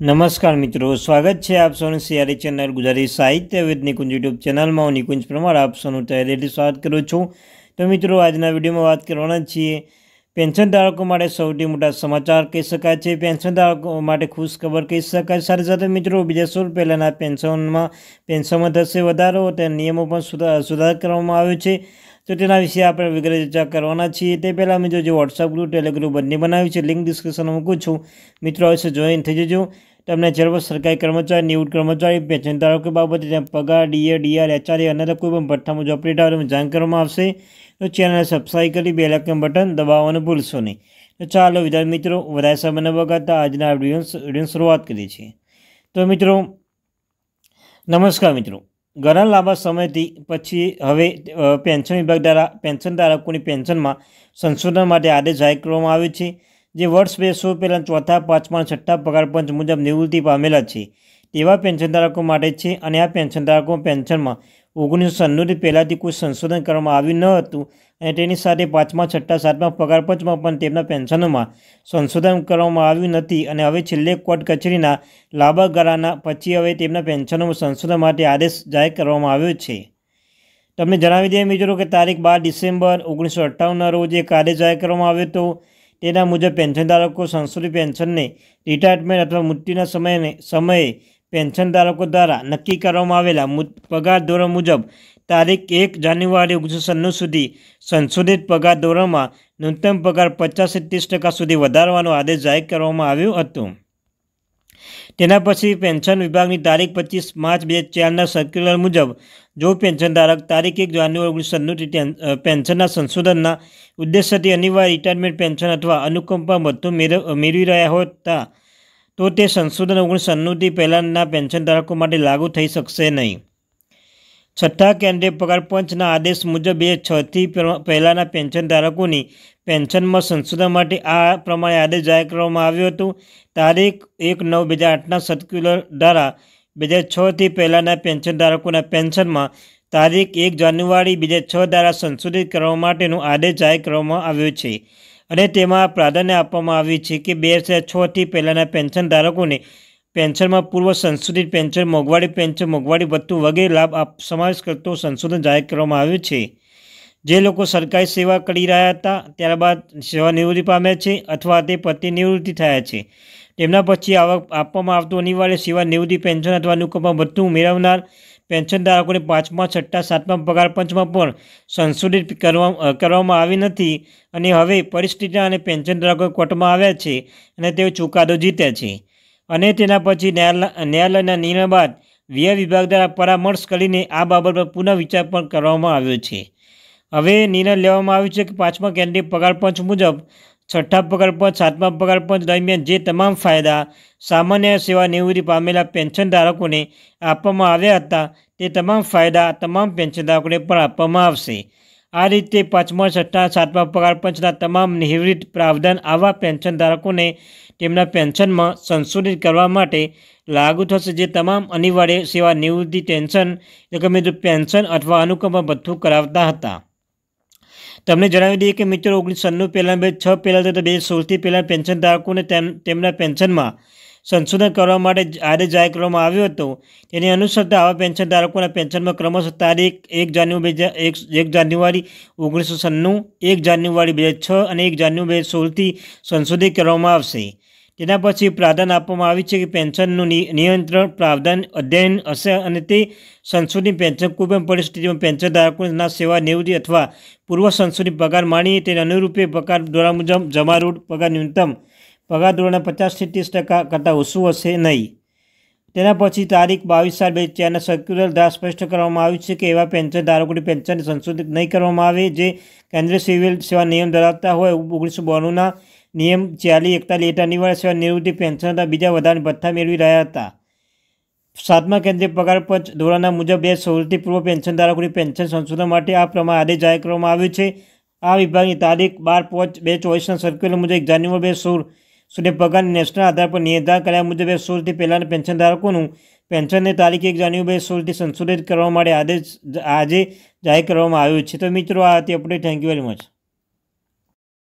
નમસ્કાર મિત્રો સ્વાગત છે આપ સૌનું સિયારી ચેનલ ગુજરાતી સાહિત્ય વિદ નિકુંજ યુટ્યુબ ચેનલમાં હું નિકુંજ પ્રમાણ આપ સૌનું તહેરેલી સ્વાગત કરું છું તો મિત્રો આજના વિડીયોમાં વાત કરવાના છીએ પેન્શન ધારકો માટે સૌથી મોટા સમાચાર કહી શકાય છે પેન્શન ધારકો માટે ખબર કહી શકાય સાથે સાથે મિત્રો બીજા સૂર પહેલાંના પેન્શનમાં પેન્શનમાં થશે વધારો તેના નિયમો પણ સુધાર કરવામાં આવ્યો છે તો તેના વિશે આપણે વગેરે ચર્ચા કરવાના છીએ તે પહેલાં મિત્રો જે વોટ્સઅપ ગ્રુપ ટેલિગ્રુપ બંને બનાવ્યું છે લિંક ડિસ્ક્રિપ્શનમાં મૂકું છું મિત્રો અવશ્ય જોઈન થઈ જજો તેમણે જર્મન સરકારી કર્મચારી નિવૃત્ત કર્મચારી પેન્શન ધારકો બાબતે તેમ પગાર ડીએ ડીઆર એચઆરએ અને પણ ભઠ્ઠા મુજબ અપડેટ આવે જાણ કરવામાં આવશે તો ચેનલને સબસ્ક્રાઈબ કરી બે લાખનું બટન દબાવવાનું ભૂલશો નહીં તો ચાલો વિદ્યાર્થી મિત્રો વધારે સમય ન બગાડતા આજના વિડીયો શરૂઆત કરીએ છીએ તો મિત્રો નમસ્કાર મિત્રો ઘણા લાંબા સમયથી પછી હવે પેન્શન વિભાગ દ્વારા પેન્શન ધારકોની પેન્શનમાં સંશોધન માટે આદેશ જાહેર કરવામાં આવ્યો છે જે વર્ષ બે સો પહેલાં ચોથા પાંચમા છઠ્ઠા પગાર પંચ મુજબ નિવૃત્તિ પામેલા છે તેવા પેન્શન ધારકો માટે છે અને આ પેન્શન ધારકો પેન્શનમાં ઓગણીસો સન્નુથી પહેલાંથી કોઈ સંશોધન કરવામાં આવ્યું ન હતું અને તેની સાથે પાંચમા છઠ્ઠા સાતમા પગાર પંચમાં પણ તેમના પેન્શનોમાં સંશોધન કરવામાં આવ્યું નથી અને હવે છેલ્લે કોર્ટ કચેરીના લાંબા ગાળાના પછી હવે તેમના પેન્શનોમાં સંશોધન માટે આદેશ જાહેર કરવામાં આવ્યો છે તમને જણાવી દઈએ મિત્રો કે તારીખ બાર ડિસેમ્બર ઓગણીસો અઠ્ઠાવનના રોજ એક આદેશ જાહેર કરવામાં આવ્યો હતો તેના મુજબ પેન્શનધારકો સંશોધિત પેન્શનને રિટાયરમેન્ટ અથવા મૃત્યુના સમયને સમયે પેન્શનધારકો દ્વારા નક્કી કરવામાં આવેલા પગાર ધોરણ મુજબ તારીખ એક જાન્યુઆરી ઓગણીસો સન્નું સુધી સંશોધિત પગાર ધોરણમાં ન્યૂનતમ પગાર પચાસથી ત્રીસ ટકા સુધી વધારવાનો આદેશ જાહેર કરવામાં આવ્યો હતો તેના પછી પેન્શન વિભાગની તારીખ પચીસ માર્ચ બે હજાર ચારના સર્ક્યુલર મુજબ જો પેન્શન ધારક તારીખ એક જાન્યુઆરી ઓગણીસો સન્નુથી પેન્શનના સંશોધનના ઉદ્દેશ્યથી અનિવાર્ય રિટાયરમેન્ટ પેન્શન અથવા અનુકંપા ભથ્થું મેળવી રહ્યા હોતા તો તે સંશોધન ઓગણીસો સન્નુથી પહેલાંના પેન્શન ધારકો માટે લાગુ થઈ શકશે નહીં છઠ્ઠા કેન્દ્રીય પગાર પંચના આદેશ મુજબ બે છથી પહેલાંના પેન્શન ધારકોની પેન્શનમાં સંશોધન માટે આ પ્રમાણે આદેશ જાહેર કરવામાં આવ્યો હતો તારીખ એક નવ બે હજાર આઠના સર્ક્યુલર દ્વારા બે હજાર છથી પહેલાંના પેન્શન ધારકોના પેન્શનમાં તારીખ એક જાન્યુઆરી બે હજાર છ દ્વારા સંશોધિત કરવા માટેનો આદેશ જાહેર કરવામાં આવ્યો છે અને તેમાં પ્રાધાન્ય આપવામાં આવ્યું છે કે બે હજાર છથી પહેલાંના પેન્શન ધારકોને પેન્શનમાં પૂર્વ સંશોધિત પેન્શન મોંઘવારી પેન્શન મોંઘવારી ભથ્થું વગેરે લાભ સમાવેશ કરતો સંશોધન જાહેર કરવામાં આવ્યું છે જે લોકો સરકારી સેવા કરી રહ્યા હતા ત્યારબાદ સેવા નિવૃત્તિ પામ્યા છે અથવા તે પતિ નિવૃત્તિ થયા છે તેમના પછી આવક આપવામાં આવતું અનિવાર્ય સેવા નિવૃત્તિ પેન્શન અથવા અનુકંપમાં ભથ્થું મેળવનાર પેન્શન ધારકોને પાંચમા છઠ્ઠા સાતમા પગાર પંચમાં પણ સંશોધિત કરવા કરવામાં આવી નથી અને હવે પરિસ્થિતિના અને પેન્શન ધારકો કોર્ટમાં આવ્યા છે અને તેઓ ચુકાદો જીત્યા છે અને તેના પછી ન્યાયાલયના નિર્ણય બાદ વ્યય વિભાગ દ્વારા પરામર્શ કરીને આ બાબત પર પુનઃવિચાર પણ કરવામાં આવ્યો છે હવે નિર્ણય લેવામાં આવ્યો છે કે પાંચમા કેન્દ્રીય પગારપંચ મુજબ છઠ્ઠા પગારપંચ સાતમા પગારપંચ દરમિયાન જે તમામ ફાયદા સામાન્ય સેવા નિવૃત્તિ પામેલા પેન્શનધારકોને આપવામાં આવ્યા હતા તે તમામ ફાયદા તમામ પેન્શનધારકોને પણ આપવામાં આવશે આ રીતે પાંચમા છઠ્ઠા સાતમા પગાર પંચના તમામ નિવૃત્ત પ્રાવધાન આવા પેન્શન ધારકોને તેમના પેન્શનમાં સંશોધિત કરવા માટે લાગુ થશે જે તમામ અનિવાર્ય સેવા નિવૃત્તિ પેન્શન એટલે કે પેન્શન અથવા અનુકંપા ભથ્થું કરાવતા હતા તમને જણાવી દઈએ કે મિત્રો ઓગણીસો સન્નું પહેલાં બે છ પહેલાં તો બે સોળથી પહેલાં પેન્શન ધારકોને તેમના પેન્શનમાં સંશોધન કરવા માટે આદેશ જાહેર કરવામાં આવ્યો હતો તેની અનુસરતા આવા પેન્શન ધારકોના પેન્શનમાં ક્રમશઃ તારીખ એક જાન્યુઆરી બે હજાર એક જાન્યુઆરી ઓગણીસો સન્નું એક જાન્યુઆરી બે હજાર છ અને એક જાન્યુઆરી બે સોળથી સંશોધિત કરવામાં આવશે તેના પછી પ્રાધાન આપવામાં આવ્યું છે કે પેન્શનનું નિયંત્રણ પ્રાવધાન અધ્યયન હશે અને તે સંશોધિત પેન્શન કોઈપણ પરિસ્થિતિમાં પેન્શન ધારકોના સેવા નિવૃત્તિ અથવા પૂર્વ સંશોધિત પગાર માણી તેને અનુરૂપે પગાર દ્વારા મુજબ જમા રૂટ પગાર ન્યૂનતમ પગાર ધોરણે પચાસથી ત્રીસ ટકા કરતાં ઓછું હશે નહીં તેના પછી તારીખ બાવીસ ચાર બે ચારના સર્ક્યુલર દ્વારા સ્પષ્ટ કરવામાં આવ્યું છે કે એવા પેન્શન ધારકોની પેન્શન સંશોધિત નહીં કરવામાં આવે જે કેન્દ્રીય સિવિલ સેવા નિયમ ધરાવતા હોય ઓગણીસો બોણુંના નિયમ ચાલી એકતાલીસ હેઠળ અનિવાર્ય સેવા નિવૃત્તિ પેન્શન હતા બીજા વધારાની ભથ્થા મેળવી રહ્યા હતા સાતમા કેન્દ્રીય પગાર પંચ ધોરણના મુજબ બે સવૃત્તિ પેન્શન ધારકોની પેન્શન સંશોધન માટે આ પ્રમાણે આદેશ જાહેર કરવામાં આવ્યું છે આ વિભાગની તારીખ બાર પાંચ બે ચોવીસના સર્ક્યુલર મુજબ એક જાન્યુઆરી બે સોળ સુધી પગાર નેશનલ આધાર પર નિર્ધાર કર્યા મુજબ એક સોળથી પહેલાંના પેન્શન ધારકોનું પેન્શનને તારીખ એક જાન્યુઆરી સોળથી સંશોધિત કરવા માટે આદેશ આજે જાહેર કરવામાં આવ્યો છે તો મિત્રો આ હતી update thank you very much